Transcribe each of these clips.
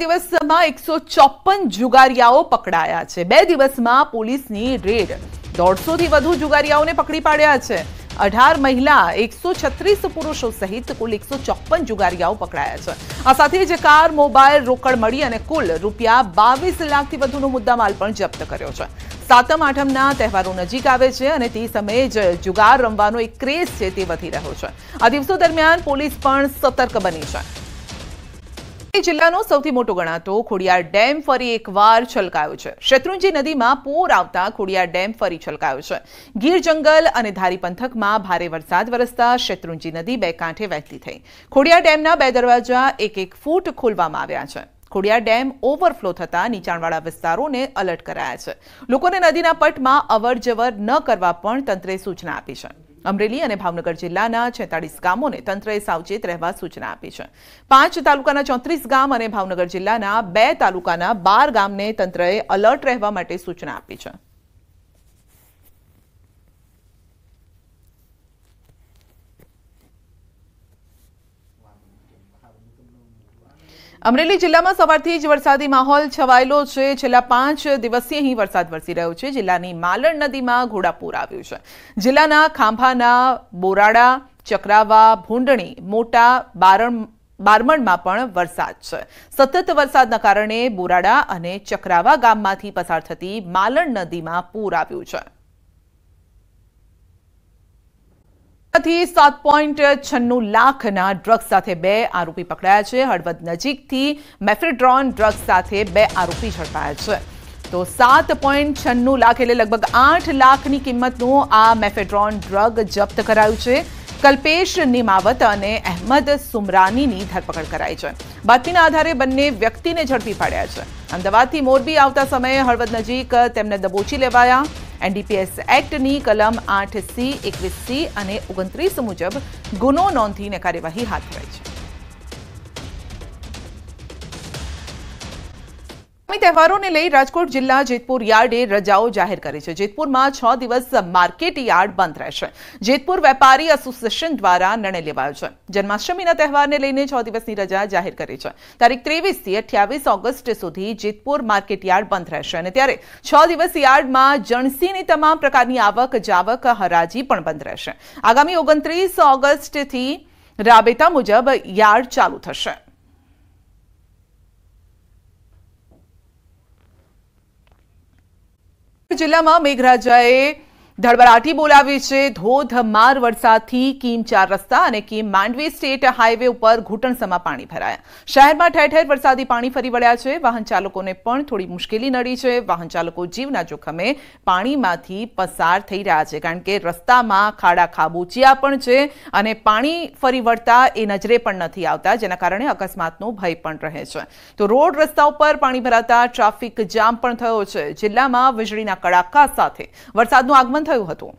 દિવસમાં એકસો ચોપન જુગારિયાઓ પકડાયા છે બે દિવસમાં પોલીસની રેડ દોઢસો થી વધુ જુગારિયાઓને પકડી પાડ્યા છે અઢાર મહિલા એકસો છત્રીસ પુરુષો સહિત કુલ એકસો ચોપન જુગારિયાઓ પકડાયા છે આ સાથે જ કાર મોબાઈલ રોકડ મળી અને કુલ રૂપિયા બાવીસ લાખથી વધુનો મુદ્દામાલ પણ જપ્ત કર્યો છે સાતમ આઠમના તહેવારો નજીક આવે છે અને તે સમયે જ જુગાર રમવાનો એક ક્રેઝ છે તે વધી રહ્યો છે આ દિવસો દરમિયાન પોલીસ પણ સતર્ક બની છે જિલ્લાનો સૌથી મોટો ગણાતો ખોડિયાર ડેમ ફરી એકવાર છલકાયો છે શત્રુંજી નદીમાં પૂર આવતા ખોડિયાર ડેમ ફરી છલકાયો છે ગીર જંગલ અને ધારી પંથકમાં ભારે વરસાદ વરસતા શત્રુંજી નદી બે કાંઠે વહેતી થઈ ખોડિયાર ડેમના બે દરવાજા એક એક ફૂટ ખોલવામાં આવ્યા છે ખોડિયાર ડેમ ઓવરફ્લો થતા નીચાણવાળા વિસ્તારોને અલર્ટ કરાયા છે લોકોને નદીના પટમાં અવરજવર ન કરવા પણ તંત્રે સૂચના આપી છે અમરેલી અને ભાવનગર જિલ્લાના છેતાળીસ ગામોને તંત્રએ સાવચેત રહેવા સૂચના આપી છે પાંચ તાલુકાના ચોત્રીસ ગામ અને ભાવનગર જિલ્લાના બે તાલુકાના બાર ગામને તંત્રએ અલર્ટ રહેવા માટે સૂચના આપી છે અમરેલી જિલ્લામાં સવારથી જ વરસાદી માહોલ છવાયેલો છે છેલ્લા પાંચ દિવસથી અહીં વરસાદ વરસી રહ્યો છે જિલ્લાની માલણ નદીમાં ઘોડાપૂર આવ્યું છે જિલ્લાના ખાંભાના બોરાડા ચક્રાવા ભૂંડણી મોટા બારણ બારમણમાં પણ વરસાદ છે સતત વરસાદના કારણે બોરાડા અને ચક્રાવા ગામમાંથી પસાર થતી માલણ નદીમાં પૂર આવ્યું છે થી 7.96 લાખના ડ્રગ સાથે બે આરોપી પકડાયા છે હળવદ નજીકથી મેફેટ્રોન ડ્રગ્સ સાથે બે આરોપી ઝડપાયા છે તો 7.96 લાખ એટલે લગભગ 8 લાખ ની કિંમતનો આ મેફેટ્રોન ડ્રગ જપ્ત કરાયો છે કલ્પેશ નિમાવત અને અહમદ સુમરાનીની ધરપકડ કરાઈ છે બાતમીના આધારે બંને વ્યક્તિને ઝડપી પાડ્યા છે આ દવાથી મોરબી આવતા સમયે હળવદ નજીક તેમણે દબોચી લેવાયા એનડીપીએસ એક્ટની કલમ આઠ સી એકવીસ સી અને ઓગણત્રીસ મુજબ ગુનો નોંધીને કાર્યવાહી હાથ ધરાઈ છે મીઠે તહેવારોને લઈ રાજકોટ જિલ્લા જેતપુર યાર્ડે રજાઓ જાહેર કરી છે જેતપુરમાં 6 દિવસ માર્કેટ યાર્ડ બંધ રહેશે જેતપુર વેપારી એસોસિએશન દ્વારા નિર્ણય લેવાયો છે જન્માષ્ટમીના તહેવારને લઈને 6 દિવસની રજા જાહેર કરી છે તારીખ 23 થી 28 ઓગસ્ટ સુધી જેતપુર માર્કેટ યાર્ડ બંધ રહેશે અને ત્યારે 6 દિવસ યાર્ડમાં જનસીની તમામ પ્રકારની આવક જાવક હરાજી પણ બંધ રહેશે આગામી 29 ઓગસ્ટથી રાબેતા મુજબ યાર્ડ ચાલુ થશે જિલ્લામાં મેઘરાજાએ ધડબરાટી બોલાવી છે ધોધમાર વર્ષાથી કીમચાર રસ્તા અને કી મેન્ડવે સ્ટેટ હાઈવે ઉપર ઘૂટણ સમા પાણી ભરાયા શહેરમાં ઠેઠેર વરસાદથી પાણી ફરી વળ્યા છે વાહન ચાલકોને પણ થોડી મુશ્કેલી નડી છે વાહન ચાલકો જીવના જોખમે પાણીમાંથી પસાર થઈ રહ્યા છે કારણ કે રસ્તામાં ખાડા ખાબોચિયા પણ છે અને પાણી ફરી વળતા એ નજરે પણ નથી આવતા જેના કારણે અકસ્માતનો ભય પણ રહે છે તો રોડ રસ્તાઓ પર પાણી ભરાતા ટ્રાફિક જામ પણ થયો છે જિલ્લામાં વીજળીના કડાકા સાથે વરસાદનું આગમન પણ થયું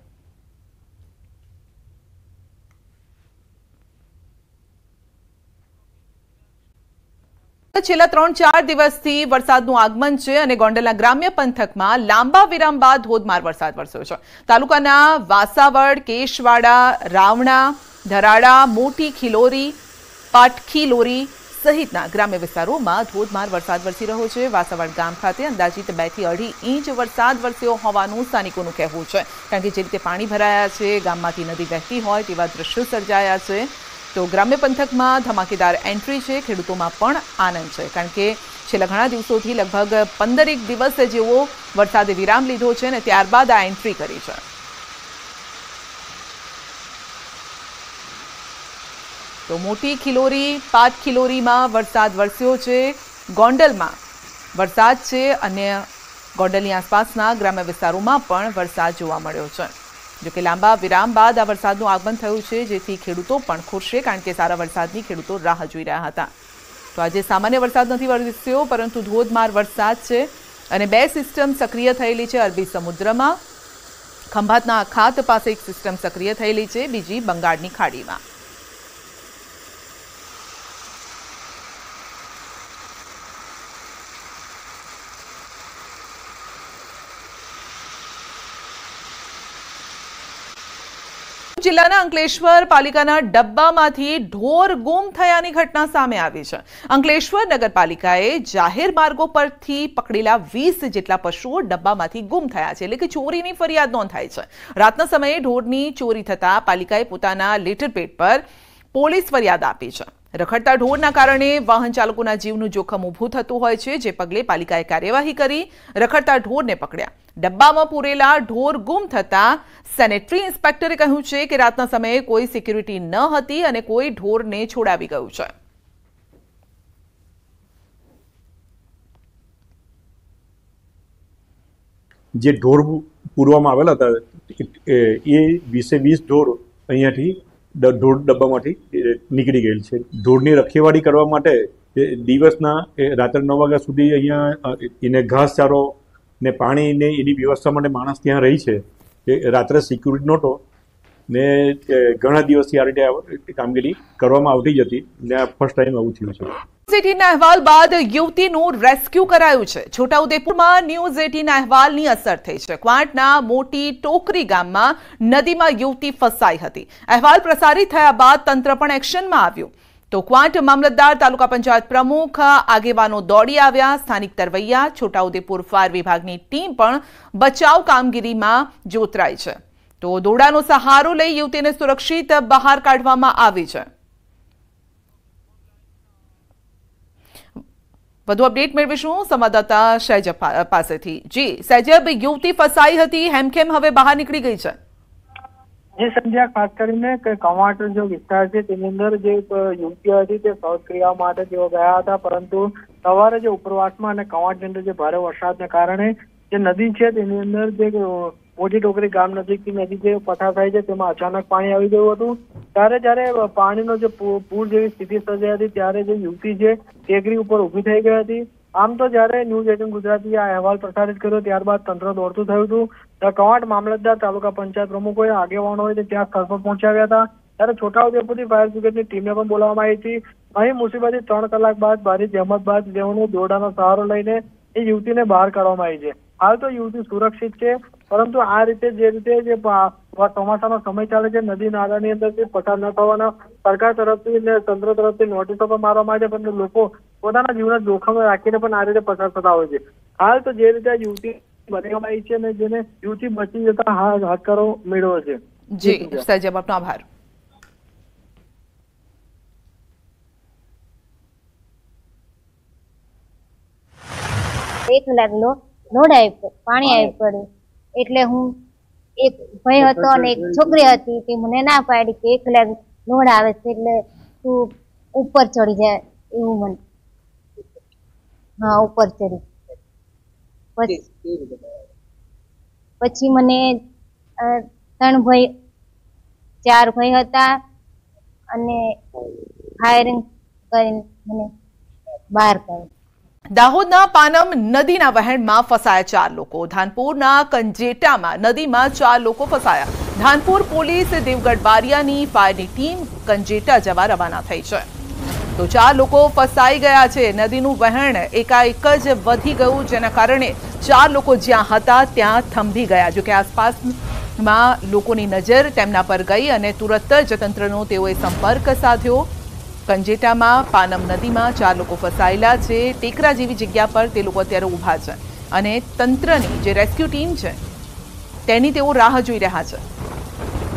છેલ્લા ત્રણ ચાર દિવસથી વરસાદનું આગમન છે અને ગોંડલના ગ્રામ્ય પંથકમાં લાંબા વિરામ બાદ ધોધમાર વરસાદ વરસ્યો છે તાલુકાના વાસાવડ કેશવાડા રાવણા ધરાડા મોટી ખિલોરી પાટખીલોરી સહિતના ગ્રામ્ય વિસ્તારોમાં ધોધમાર વરસાદ વરસી રહ્યો છે વાસાવાડ ગામ ખાતે અંદાજિત બેથી અઢી ઇંચ વરસાદ વરસ્યો હોવાનું સ્થાનિકોનું કહેવું છે કારણ કે જે રીતે પાણી ભરાયા છે ગામમાંથી નદી વહેતી હોય તેવા દ્રશ્યો સર્જાયા છે તો ગ્રામ્ય પંથકમાં ધમાકેદાર એન્ટ્રી છે ખેડૂતોમાં પણ આનંદ છે કારણ કે છેલ્લા ઘણા દિવસોથી લગભગ પંદરેક દિવસ જેવો વરસાદે વિરામ લીધો છે અને ત્યારબાદ આ એન્ટ્રી કરી છે તો મોટી ખિલોરી પાંચ ખિલોરીમાં વરસાદ વરસ્યો છે ગોંડલમાં વરસાદ છે અને ગોંડલની આસપાસના ગ્રામ્ય વિસ્તારોમાં પણ વરસાદ જોવા મળ્યો છે જોકે લાંબા વિરામ બાદ આ વરસાદનું આગમન થયું છે જેથી ખેડૂતો પણ ખુશ છે કારણ કે સારા વરસાદની ખેડૂતો રાહ જોઈ રહ્યા હતા તો આજે સામાન્ય વરસાદ નથી વરસ્યો પરંતુ ધોધમાર વરસાદ છે અને બે સિસ્ટમ સક્રિય થયેલી છે અરબી સમુદ્રમાં ખંભાતના અખાત પાસે એક સિસ્ટમ સક્રિય થયેલી છે બીજી બંગાળની ખાડીમાં જિલ્લાના અંકલેશ્વર પાલિકાના ડબ્બામાંથી ઢોર ગુમ થયાની ઘટના સામે આવી છે અંકલેશ્વર નગરપાલિકાએ જાહેર માર્ગો પરથી પકડેલા વીસ જેટલા પશુઓ ડબ્બામાંથી ગુમ થયા છે એટલે કે ચોરીની ફરિયાદ નોંધાઈ છે રાતના સમયે ઢોરની ચોરી થતાં પાલિકાએ પોતાના લેટર પેડ પર પોલીસ ફરિયાદ આપી છે રખડતા ઢોરના કારણે વાહન ચાલકોના જીવનું જોખમ ઊભું થતું હોય છે જે પગલે પાલિકાએ કાર્યવાહી કરી રખડતા ઢોરને પકડ્યા ડબ્બામાં પૂરેલા ઢોર ગુમ થતા સેનેટરી ઇન્સ્પેક્ટરે કહ્યું છે કે રાતના સમયે કોઈ સિક્યુરિટી ન હતી અને કોઈ ઢોરને છોડાવી ગયું છે જે ઢોર પૂરવામાં આવેલા હતા એ વીસે વીસ ઢોર અહીંયાથી ધૂળ ડબ્બામાંથી નીકળી ગયેલ છે ધૂળની રખેવાળી કરવા માટે દિવસના રાત્રે નવ વાગ્યા સુધી અહીંયા એને ઘાસચારો ને પાણી ને એની વ્યવસ્થા માટે માણસ ત્યાં રહી છે એ રાત્રે સિક્યુરિટી નહોતો ને ઘણા દિવસથી આ રીતે કામગીરી કરવામાં આવતી જ હતી ને આ ફર્સ્ટ ટાઈમ આવું થયું છે સિટીના અહેવાલ બાદ યુવતીનું રેસ્ક્યુ કરાયું છે છોટાઉદેપુરમાં ન્યૂઝ એટીના અહેવાલની અસર થઈ છે ક્વાંટના મોટી ટોકરી ગામમાં નદીમાં યુવતી ફસાઈ હતી અહેવાલ પ્રસારિત થયા બાદ તંત્ર પણ એક્શનમાં આવ્યું તો ક્વાંટ મામલતદાર તાલુકા પંચાયત પ્રમુખ આગેવાનો દોડી આવ્યા સ્થાનિક તરવૈયા છોટાઉદેપુર ફાયર વિભાગની ટીમ પણ બચાવ કામગીરીમાં જોતરાય છે તો દોડાનો સહારો લઈ યુવતીને સુરક્ષિત બહાર કાઢવામાં આવી છે વધુ અપડેટ મેળવીશું સંવાદદાતા સૈજબ પાસેથી જી સૈજબ યુવતી ફસાઈ હતી હેમખેમ હવે બહાર નીકળી ગઈ છે જે સંધ્યા ખાસ કરીને કવાંટો જો વિસ્તાર છે તેની અંદર જે યુવતીઓ હતી તે શૌચ માટે તેઓ ગયા હતા પરંતુ સવારે જે ઉપરવાસમાં અને કવાટની અંદર જે ભારે વરસાદને કારણે જે નદી છે તેની અંદર જે મોટી ડોકરી ગામ નજીકની નદી જે પસાર થાય છે તેમાં અચાનક પાણી આવી ગયું હતું ત્યારે જ્યારે પાણીનો જે પૂર જેવી સ્થિતિ સર્જાઈ હતી ત્યારે જે યુવતી છે ટેકરી ઉપર ઊભી થઈ ગઈ હતી આમ તો જ્યારે ન્યૂઝ એટીન ગુજરાતીએ આ અહેવાલ પ્રસારિત કર્યો ત્યારબાદ તંત્ર દોડતું થયું હતું કવાટ મામલતદાર તાલુકા પંચાયત પ્રમુખોએ આગેવાનોએ ત્યાં સ્થળ પર પહોંચાવ્યા હતા ત્યારે છોટાઉદેપુરથી ફાયર બ્રિગેડની ટીમને પણ બોલાવવામાં આવી હતી અહીં મુસીબતથી ત્રણ કલાક બાદ ભારે જહેમત બાદ તેઓને દોરડાનો સહારો લઈને એ યુવતીને બહાર કાઢવામાં આવી છે હાલ તો યુવતી સુરક્ષિત છે પરંતુ આ રીતે જે રીતે જે ચોમાસાનો સમય ચાલે છે નદી નાળાની અંદરથી પસાર ન થવાના સરકાર તરફથી ને તંત્ર તરફથી નોટિસો પણ મારવામાં આવે પણ લોકો પોતાના જીવના જોખમ રાખીને પણ આ રીતે પસાર થતા હોય છે હાલ તો જે રીતે યુવતી બનાવાઈ છે અને જેને યુવતી બચી જતા હાથકારો મેળવ્યો છે જી સજબ આપનો આભાર એક કલાકનો નોડ આવી પાણી આવી પડ્યું એટલે હું એક ભાઈ હતો અને એક છોકરી હતી તે મને ના પાડી કે એકલા લોડ આવે છે એટલે તું ઉપર ચડી જાય એવું મને હા ઉપર ચડી પછી મને ત્રણ ભાઈ ચાર ભાઈ હતા અને ફાયરિંગ કરીને મને બહાર કાઢ્યો દાહોદના પાનમ નદીના વહેણમાં ફસાયા ચાર લોકો ધાનપુરના કંજેટામાં નદીમાં ચાર લોકો ફસાયા ધાનપુર પોલીસ દેવગઢ બારિયાની ફાયરની ટીમ કંજેટા જવા રવાના થઈ છે તો ચાર લોકો ફસાઈ ગયા છે નદીનું વહેણ એકાએક જ વધી ગયું જેના કારણે ચાર લોકો જ્યાં હતા ત્યાં થંભી ગયા જોકે આસપાસમાં લોકોની નજર તેમના પર ગઈ અને તુરત જ તંત્રનો તેઓએ સંપર્ક સાધ્યો કંજેટામાં પાનમ નદીમાં ચાર લોકો ફસાયલા છે ટેકરા જેવી જગ્યા પર તે લોકો અત્યારે ઊભા છે અને તંત્રની જે રેસ્ક્યુ ટીમ છે તેની તેઓ રાહ જોઈ રહ્યા છે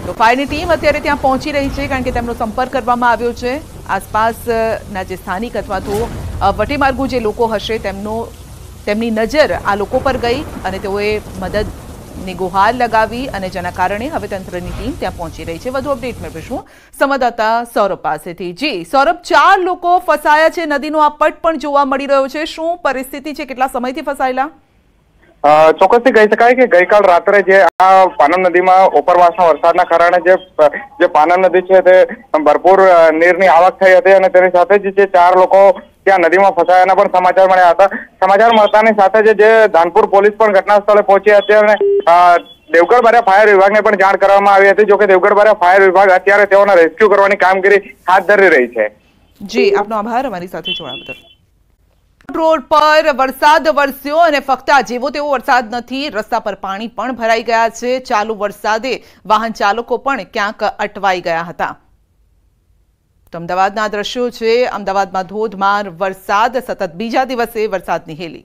તો ફાયરની ટીમ અત્યારે ત્યાં પહોંચી રહી છે કારણ કે તેમનો સંપર્ક કરવામાં આવ્યો છે આસપાસના જે સ્થાનિક અથવા તો વટીમાર્ગો જે લોકો હશે તેમનો તેમની નજર આ લોકો પર ગઈ અને તેઓ એ મદદ ને ગુહાર લગાવી અને જેના કારણે હવે તંત્રની ટીમ ત્યાં પહોંચી રહી છે વધુ અપડેટ મેળવીશું સંવાદદાતા સૌરભ પાસેથી જી સૌરભ ચાર લોકો ફસાયા છે નદીનો આ પટ પણ જોવા મળી રહ્યો છે શું પરિસ્થિતિ છે કેટલા સમયથી ફસાયેલા ચોક્કસથી કહી શકાય કે ગઈકાલ રાત્રે જે આ પાનમ નદીમાં ઉપરવાસના વરસાદના કારણે જે જે પાનમ નદી છે તે ભરપૂર નીરની આવક થઈ હતી અને તેની સાથે જ જે ચાર લોકો ત્યાં નદીમાં ફસાયાના પણ સમાચાર મળ્યા હતા સમાચાર મળતાની સાથે જે ધાનપુર પોલીસ પણ ઘટના સ્થળે પહોંચી હતી અને દેવગઢ બારે ફાયર વિભાગને પણ જાણ કરવામાં આવી હતી જોકે દેવગઢ બારે ફાયર વિભાગ અત્યારે તેઓને રેસ્ક્યુ કરવાની કામગીરી હાથ ધરી રહી છે જી આપનો આભાર અમારી સાથે જોડાવા બદલ રોડ પર વરસાદ વરસ્યો અને ફક્ત આ જેવો તેવો વરસાદ નથી રસ્તા પર પાણી પણ ભરાઈ ગયા છે ચાલુ વરસાદે વાહન ચાલકો પણ ક્યાંક અટવાઈ ગયા હતા તો અમદાવાદના દ્રશ્યો છે અમદાવાદમાં ધોધમાર વરસાદ સતત બીજા દિવસે વરસાદ હેલી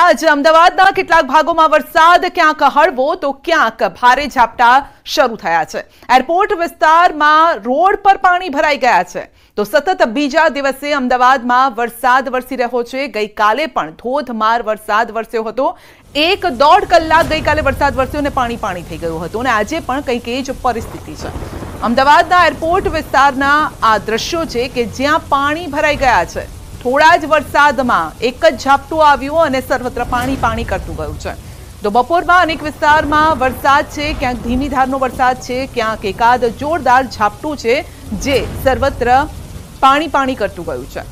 આજે અમદાવાદના કેટલાક ભાગોમાં વરસાદ ક્યાંક હળવો તો ક્યાંક ભારે ઝાપટા શરૂ થયા છે એરપોર્ટ વિસ્તારમાં રોડ પર પાણી ભરાઈ ગયા છે તો સતત બીજા દિવસે અમદાવાદમાં વરસાદ વરસી રહ્યો છે ગઈકાલે પણ ધોધમાર વરસાદ વરસ્યો હતો એક દોઢ કલાક ગઈકાલે વરસાદ વરસ્યો અને પાણી પાણી થઈ ગયું હતું અને આજે પણ કંઈક એ જ પરિસ્થિતિ છે અમદાવાદના એરપોર્ટ વિસ્તારના આ દ્રશ્યો છે કે જ્યાં પાણી ભરાઈ ગયા છે થોડા જ વરસાદમાં એક જ ઝાપટું આવ્યું અને સર્વત્ર પાણી પાણી કરતું ગયું છે તો બપોરમાં અનેક વિસ્તારમાં વરસાદ છે ક્યાંક ધીમી ધારનો વરસાદ છે ક્યાંક એકાદ જોરદાર ઝાપટું છે જે સર્વત્ર પાણી પાણી કરતું ગયું છે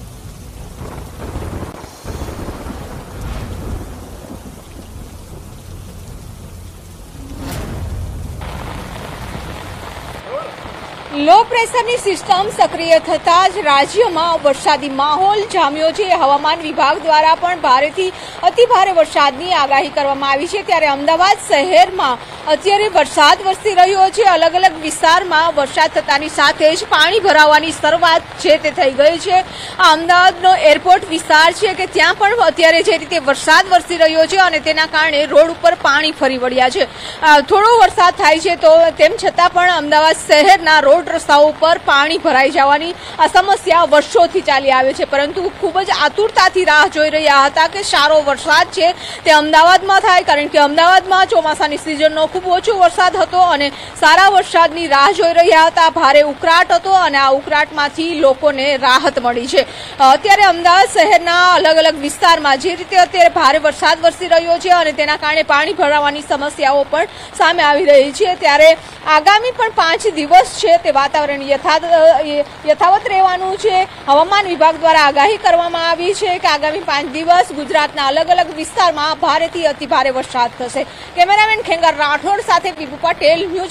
લો પ્રેશરની સિસ્ટમ સક્રિય થતાં જ રાજ્યમાં વરસાદી માહોલ જામ્યો છે હવામાન વિભાગ દ્વારા પણ ભારેથી અતિભારે વરસાદની આગાહી કરવામાં આવી છે ત્યારે અમદાવાદ શહેરમાં અત્યારે વરસાદ વરસી રહ્યો છે અલગ અલગ વિસ્તારમાં વરસાદ થતાની સાથે જ પાણી ભરાવાની શરૂઆત છે તે થઈ ગઈ છે આ અમદાવાદનો એરપોર્ટ વિસ્તાર છે કે ત્યાં પણ અત્યારે જે રીતે વરસાદ વરસી રહ્યો છે અને તેના કારણે રોડ ઉપર પાણી ફરી વળ્યા છે થોડો વરસાદ થાય છે તો તેમ છતાં પણ અમદાવાદ શહેરના રોડ ઘાટ રસ્તાઓ પર પાણી ભરાઈ જવાની આ સમસ્યા વર્ષોથી ચાલી આવે છે પરંતુ ખૂબ જ આતુરતાથી રાહ જોઈ રહ્યા હતા કે સારો વરસાદ છે તે અમદાવાદમાં થાય કારણ કે અમદાવાદમાં ચોમાસાની સિઝનનો ખૂબ ઓછો વરસાદ હતો અને સારા વરસાદની રાહ જોઈ રહ્યા હતા ભારે ઉકળાટ હતો અને આ ઉકળાટમાંથી લોકોને રાહત મળી છે અત્યારે અમદાવાદ શહેરના અલગ અલગ વિસ્તારમાં જે રીતે અત્યારે ભારે વરસાદ વરસી રહ્યો છે અને તેના કારણે પાણી ભરાવાની સમસ્યાઓ પણ સામે આવી રહી છે ત્યારે આગામી પણ પાંચ દિવસ છે તે વાતાવરણ યથાવત રહેવાનું છે હવામાન વિભાગ દ્વારા આગાહી કરવામાં આવી છે કે આગામી પાંચ દિવસ ગુજરાતના અલગ અલગ વિસ્તારમાં ભારેથી અતિભારે વરસાદ થશે કેમેરામેન ખેંગાર રાઠોડ સાથે પીપુ પટેલ ન્યૂઝ